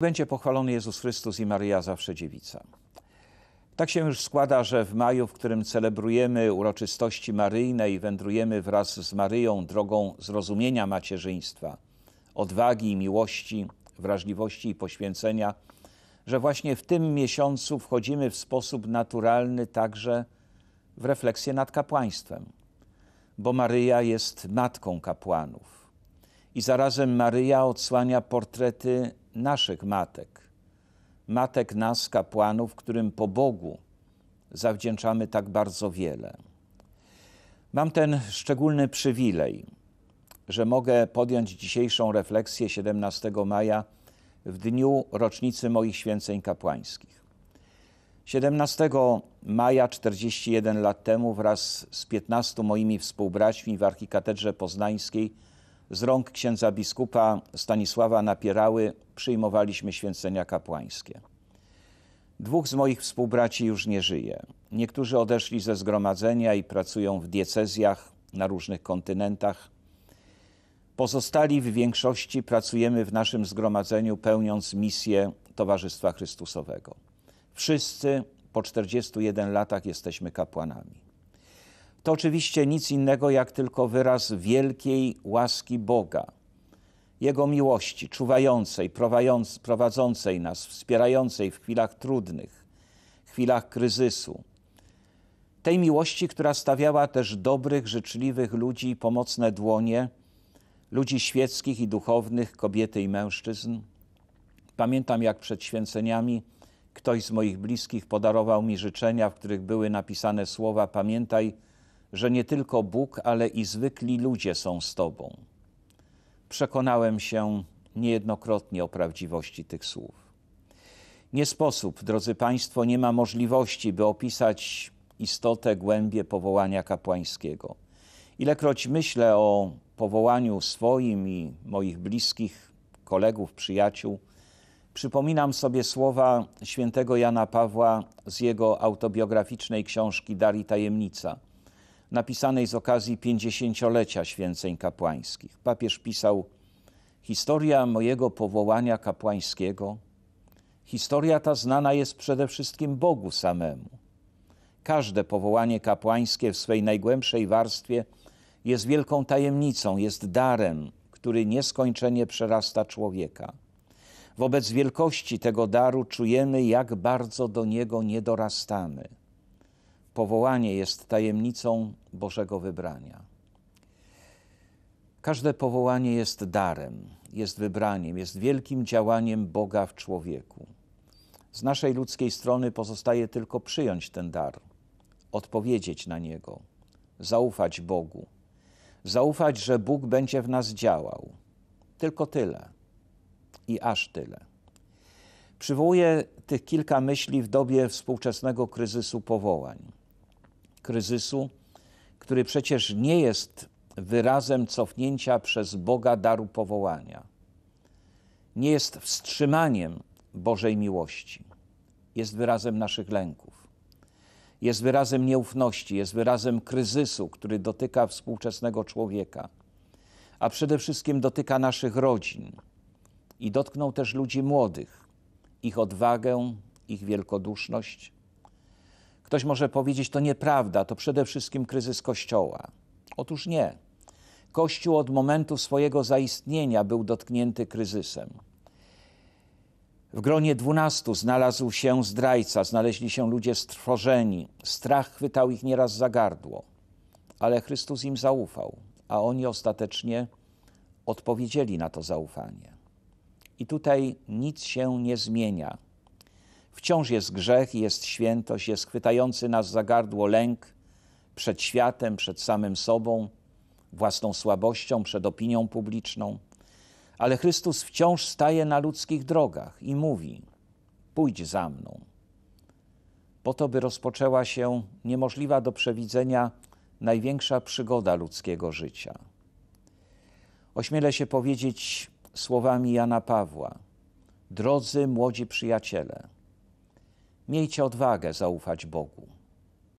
Będzie pochwalony Jezus Chrystus i Maria zawsze dziewica. Tak się już składa, że w maju, w którym celebrujemy uroczystości maryjne i wędrujemy wraz z Maryją drogą zrozumienia macierzyństwa, odwagi i miłości, wrażliwości i poświęcenia, że właśnie w tym miesiącu wchodzimy w sposób naturalny także w refleksję nad kapłaństwem, bo Maryja jest matką kapłanów i zarazem Maryja odsłania portrety naszych matek, matek nas, kapłanów, którym po Bogu zawdzięczamy tak bardzo wiele. Mam ten szczególny przywilej, że mogę podjąć dzisiejszą refleksję 17 maja w dniu rocznicy moich święceń kapłańskich. 17 maja 41 lat temu wraz z 15 moimi współbraćmi w archikatedrze poznańskiej z rąk księdza biskupa Stanisława Napierały przyjmowaliśmy święcenia kapłańskie. Dwóch z moich współbraci już nie żyje. Niektórzy odeszli ze zgromadzenia i pracują w diecezjach na różnych kontynentach. Pozostali w większości pracujemy w naszym zgromadzeniu, pełniąc misję Towarzystwa Chrystusowego. Wszyscy po 41 latach jesteśmy kapłanami to oczywiście nic innego jak tylko wyraz wielkiej łaski Boga, Jego miłości, czuwającej, prowadzącej nas, wspierającej w chwilach trudnych, chwilach kryzysu. Tej miłości, która stawiała też dobrych, życzliwych ludzi pomocne dłonie, ludzi świeckich i duchownych, kobiety i mężczyzn. Pamiętam, jak przed święceniami ktoś z moich bliskich podarował mi życzenia, w których były napisane słowa: Pamiętaj, że nie tylko Bóg, ale i zwykli ludzie są z Tobą. Przekonałem się niejednokrotnie o prawdziwości tych słów. Nie sposób, drodzy Państwo, nie ma możliwości, by opisać istotę, głębie powołania kapłańskiego. Ilekroć myślę o powołaniu swoim i moich bliskich, kolegów, przyjaciół, przypominam sobie słowa świętego Jana Pawła z jego autobiograficznej książki Dali Tajemnica – napisanej z okazji pięćdziesięciolecia święceń kapłańskich. Papież pisał: Historia mojego powołania kapłańskiego, historia ta znana jest przede wszystkim Bogu samemu. Każde powołanie kapłańskie w swej najgłębszej warstwie jest wielką tajemnicą, jest darem, który nieskończenie przerasta człowieka. Wobec wielkości tego daru czujemy, jak bardzo do niego nie dorastamy powołanie jest tajemnicą Bożego wybrania. Każde powołanie jest darem, jest wybraniem, jest wielkim działaniem Boga w człowieku. Z naszej ludzkiej strony pozostaje tylko przyjąć ten dar, odpowiedzieć na niego, zaufać Bogu, zaufać, że Bóg będzie w nas działał. Tylko tyle i aż tyle. Przywołuję tych kilka myśli w dobie współczesnego kryzysu powołań kryzysu, który przecież nie jest wyrazem cofnięcia przez Boga daru powołania, nie jest wstrzymaniem Bożej miłości, jest wyrazem naszych lęków, jest wyrazem nieufności, jest wyrazem kryzysu, który dotyka współczesnego człowieka, a przede wszystkim dotyka naszych rodzin i dotknął też ludzi młodych, ich odwagę, ich wielkoduszność Ktoś może powiedzieć, to nieprawda, to przede wszystkim kryzys Kościoła. Otóż nie. Kościół od momentu swojego zaistnienia był dotknięty kryzysem. W gronie dwunastu znalazł się zdrajca, znaleźli się ludzie strwożeni. Strach chwytał ich nieraz za gardło, ale Chrystus im zaufał, a oni ostatecznie odpowiedzieli na to zaufanie. I tutaj nic się nie zmienia. Wciąż jest grzech, jest świętość, jest chwytający nas za gardło lęk przed światem, przed samym sobą, własną słabością, przed opinią publiczną. Ale Chrystus wciąż staje na ludzkich drogach i mówi: Pójdź za mną. Po to, by rozpoczęła się niemożliwa do przewidzenia największa przygoda ludzkiego życia. Ośmielę się powiedzieć słowami Jana Pawła: Drodzy młodzi przyjaciele, Miejcie odwagę zaufać Bogu.